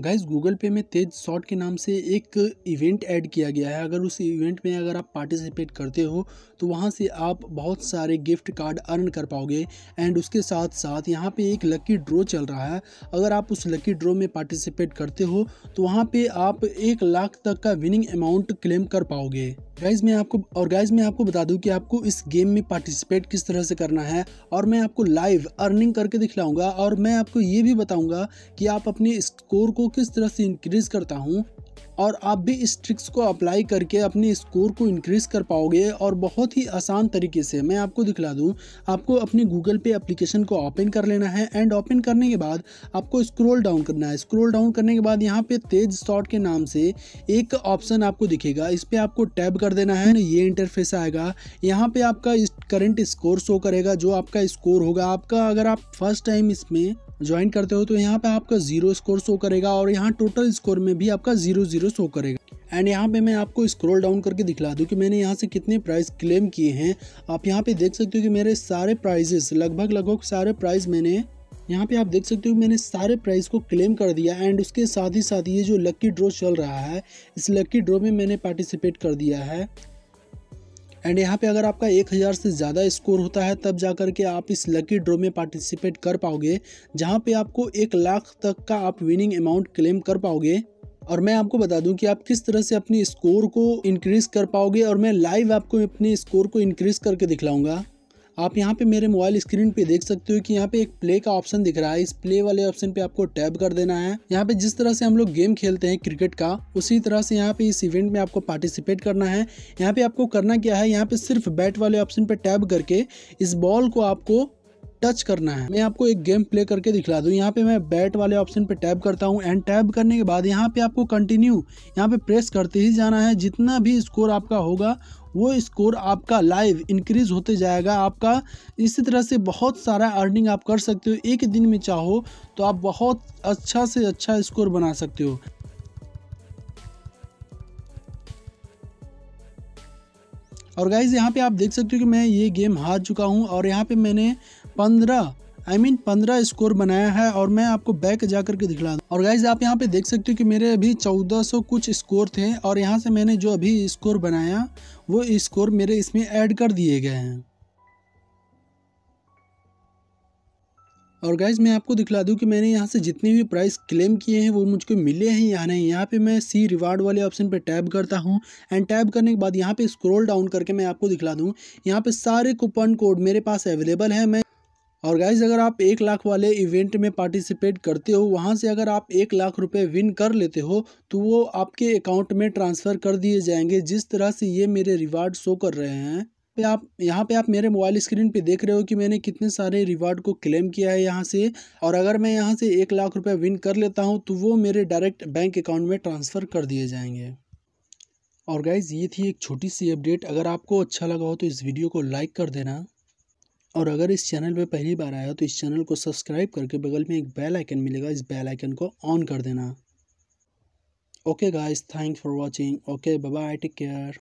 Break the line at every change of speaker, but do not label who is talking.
guys Google पे में तेज shot के नाम से एक इवेंट ऐड किया गया है अगर उस इवेंट में अगर आप पार्टिसिपेट करते हो तो वहाँ से आप बहुत सारे गिफ्ट कार्ड अर्न कर पाओगे एंड उसके साथ साथ यहाँ पे एक लकी ड्रॉ चल रहा है अगर आप उस लकी ड्रॉ में पार्टिसिपेट करते हो तो वहाँ पे आप एक लाख तक का विनिंग अमाउंट क्लेम कर पाओगे गाइज मैं आपको और गाइज मैं आपको बता दूं कि आपको इस गेम में पार्टिसिपेट किस तरह से करना है और मैं आपको लाइव अर्निंग करके दिखलाऊंगा और मैं आपको ये भी बताऊंगा कि आप अपने स्कोर को किस तरह से इंक्रीज़ करता हूँ और आप भी इस ट्रिक्स को अप्लाई करके अपने स्कोर को इंक्रीज़ कर पाओगे और बहुत ही आसान तरीके से मैं आपको दिखला दूँ आपको अपनी गूगल पे एप्लीकेशन को ओपन कर लेना है एंड ओपन करने के बाद आपको स्क्रॉल डाउन करना है स्क्रॉल डाउन करने के बाद यहाँ पे तेज शॉट के नाम से एक ऑप्शन आपको दिखेगा इस पर आपको टैब कर देना है ये इंटरफेस आएगा यहाँ पर आपका करंट स्कोर शो करेगा जो आपका स्कोर होगा आपका अगर आप फर्स्ट टाइम इसमें ज्वाइन करते हो तो यहाँ पे आपका जीरो स्कोर शो करेगा और यहाँ टोटल स्कोर में भी आपका जीरो जीरो शो करेगा एंड यहाँ पे मैं आपको स्क्रॉल डाउन करके दिखला दूँ कि मैंने यहाँ से कितने प्राइस क्लेम किए हैं आप यहाँ पे देख सकते हो कि मेरे सारे प्राइजेस लगभग लगभग सारे प्राइज मैंने यहाँ पे आप देख सकते हो मैंने सारे प्राइस को क्लेम कर दिया एंड उसके साथ ही साथ ये जो लक्की ड्रॉ चल रहा है इस लक्की ड्रॉ में मैंने पार्टिसिपेट कर दिया है एंड यहाँ पे अगर आपका एक हज़ार से ज़्यादा स्कोर होता है तब जा कर के आप इस लकी ड्रॉ में पार्टिसिपेट कर पाओगे जहाँ पे आपको एक लाख तक का आप विनिंग अमाउंट क्लेम कर पाओगे और मैं आपको बता दूं कि आप किस तरह से अपनी स्कोर को इंक्रीज़ कर पाओगे और मैं लाइव आपको अपने स्कोर को इंक्रीज़ करके दिखलाऊंगा आप यहाँ पे मेरे मोबाइल स्क्रीन पे देख सकते हो कि यहाँ पे एक प्ले का ऑप्शन दिख रहा है इस प्ले वाले ऑप्शन पे आपको टैब कर देना है यहाँ पे जिस तरह से हम लोग गेम खेलते हैं क्रिकेट का उसी तरह से यहाँ पे इस इवेंट में आपको पार्टिसिपेट करना है यहाँ पे आपको करना क्या है यहाँ पे सिर्फ बैट वाले ऑप्शन पे टैब करके इस बॉल को आपको टच करना है मैं आपको एक गेम प्ले करके दिखला दूँ यहाँ पे मैं बैट वाले ऑप्शन पे टैप करता हूँ एंड टैप करने के बाद यहाँ पे आपको कंटिन्यू यहाँ पे प्रेस करते ही जाना है जितना भी स्कोर आपका होगा वो स्कोर आपका लाइव इंक्रीज होते जाएगा आपका इसी तरह से बहुत सारा अर्निंग आप कर सकते हो एक दिन में चाहो तो आप बहुत अच्छा से अच्छा स्कोर बना सकते हो और गाइज़ यहाँ पे आप देख सकते हो कि मैं ये गेम हार चुका हूँ और यहाँ पे मैंने पंद्रह आई मीन पंद्रह स्कोर बनाया है और मैं आपको बैक जा करके दिखला दूँ और गाइज आप यहाँ पे देख सकते हो कि मेरे अभी 1400 कुछ स्कोर थे और यहाँ से मैंने जो अभी स्कोर बनाया वो स्कोर मेरे इसमें ऐड कर दिए गए हैं और गाइज़ मैं आपको दिखला दूँ कि मैंने यहाँ से जितने भी प्राइस क्लेम किए हैं वो मुझको मिले हैं या नहीं यहाँ पे मैं सी रिवार्ड वाले ऑप्शन पे टैब करता हूँ एंड टैब करने के बाद यहाँ पे स्क्रॉल डाउन करके मैं आपको दिखला दूँ यहाँ पे सारे कूपन कोड मेरे पास अवेलेबल है मैं और गाइज अगर आप एक लाख वाले इवेंट में पार्टिसिपेट करते हो वहाँ से अगर आप एक लाख रुपये विन कर लेते हो तो वो आपके अकाउंट में ट्रांसफ़र कर दिए जाएंगे जिस तरह से ये मेरे रिवार्ड शो कर रहे हैं पे आप यहाँ पे आप मेरे मोबाइल स्क्रीन पे देख रहे हो कि मैंने कितने सारे रिवार्ड को क्लेम किया है यहाँ से और अगर मैं यहाँ से एक लाख रुपये विन कर लेता हूँ तो वो मेरे डायरेक्ट बैंक अकाउंट में ट्रांसफ़र कर दिए जाएंगे और गाइज़ ये थी एक छोटी सी अपडेट अगर आपको अच्छा लगा हो तो इस वीडियो को लाइक कर देना और अगर इस चैनल पर पहली बार आया तो इस चैनल को सब्सक्राइब करके बगल में एक बेल आइकन मिलेगा इस बेल आइकन को ऑन कर देना okay guys thank for watching okay bye take care